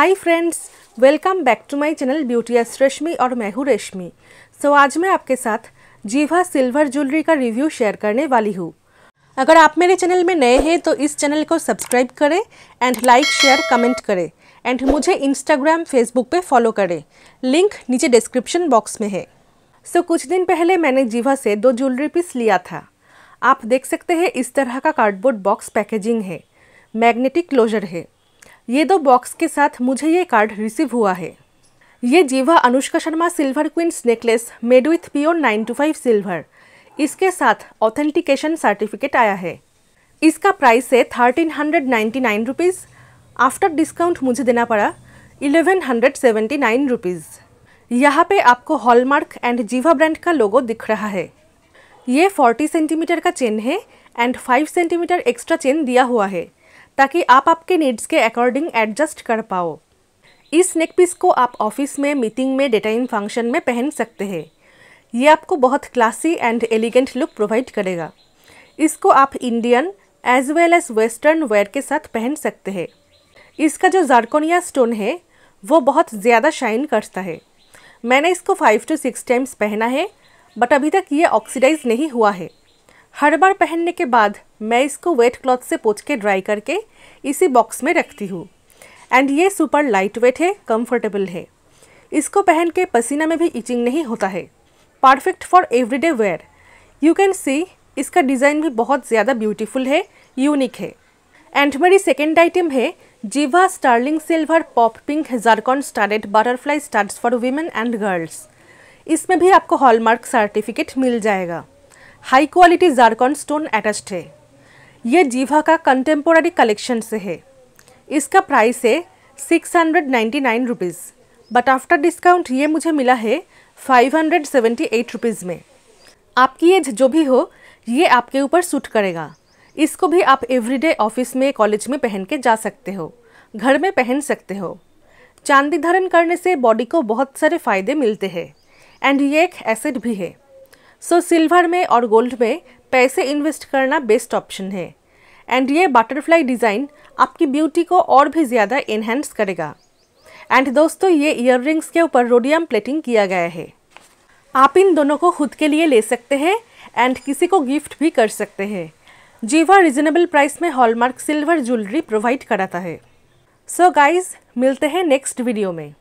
hi friends welcome back to my channel beauty S Reshmi और मैं हूँ रेशमी सो so, आज मैं आपके साथ जीवा सिल्वर ज्वेलरी का रिव्यू शेयर करने वाली हूँ अगर आप मेरे चैनल में नए हैं तो इस चैनल को सब्सक्राइब करें एंड लाइक शेयर कमेंट करें एंड मुझे इंस्टाग्राम फेसबुक पे फॉलो करें लिंक नीचे डिस्क्रिप्शन बॉक्स में है सो so, कुछ दिन पहले मैंने जीवा से दो ज्वेलरी पीस लिया था आप देख सकते हैं इस तरह का कार्डबोर्ड बॉक्स पैकेजिंग है मैग्नेटिक क्लोजर है ये दो बॉक्स के साथ मुझे ये कार्ड रिसीव हुआ है ये Giva Anushka Sharma silver queens necklace made with pure nine two five silver इसके साथ ऑथेंटिकेशन सर्टिफिकेट आया है इसका प्राइस है thirteen hundred ninety nine rupees after discount मुझे देना पड़ा eleven hundred seventy nine rupees यहाँ पे आपको हॉलमार्क एंड जीवा ब्रांड का लोगो दिख रहा है ये फोर्टी सेंटीमीटर का चेन है and five centimetre extra chain दिया हुआ है ताकि आप आपके नीड्स के अकॉर्डिंग एडजस्ट कर पाओ इस नेक पीस को आप ऑफिस में मीटिंग में इन फंक्शन में पहन सकते हैं ये आपको बहुत classy and elegant look provide करेगा इसको आप Indian as well as western wear के साथ पहन सकते हैं इसका जो जारकोनिया स्टोन है वो बहुत ज़्यादा शाइन करता है मैंने इसको फाइव टू सिक्स टाइम्स पहना है बट अभी तक ये ऑक्सीडाइज नहीं हुआ है हर बार पहनने के बाद मैं इसको वेट क्लॉथ से पोच के ड्राई करके इसी बॉक्स में रखती हूँ एंड ये सुपर लाइट वेट है कम्फर्टेबल है इसको पहन के पसीना में भी इचिंग नहीं होता है perfect for everyday wear you can see इसका डिज़ाइन भी बहुत ज़्यादा ब्यूटीफुल है यूनिक है एंड मेरी सेकेंड आइटम है Giva sterling silver pop pink zircon starred butterfly stars for women and girls इसमें भी आपको हॉलमार्क सर्टिफिकेट मिल जाएगा high quality zircon stone attached है ये जीवा का कंटेम्पोरेरी कलेक्शन से है इसका प्राइस है six hundred ninety nine rupees but after discount ये मुझे मिला है five hundred seventy eight rupees में आपकी एज जो भी हो ये आपके ऊपर सूट करेगा इसको भी आप एवरीडे ऑफिस में कॉलेज में पहन के जा सकते हो घर में पहन सकते हो चांदी धारण करने से बॉडी को बहुत सारे फ़ायदे मिलते हैं एंड ये एक एसेट भी है सो so, सिल्वर में और गोल्ड में पैसे इन्वेस्ट करना बेस्ट ऑप्शन है एंड ये बटरफ्लाई डिज़ाइन आपकी ब्यूटी को और भी ज़्यादा इन्हेंस करेगा एंड दोस्तों ये इयर के ऊपर रोडियम प्लेटिंग किया गया है आप इन दोनों को खुद के लिए ले सकते हैं एंड किसी को गिफ्ट भी कर सकते हैं जीवा रिजनेबल प्राइस में हॉलमार्क सिल्वर ज्वेलरी प्रोवाइड कराता है सो so गाइज मिलते हैं नेक्स्ट वीडियो में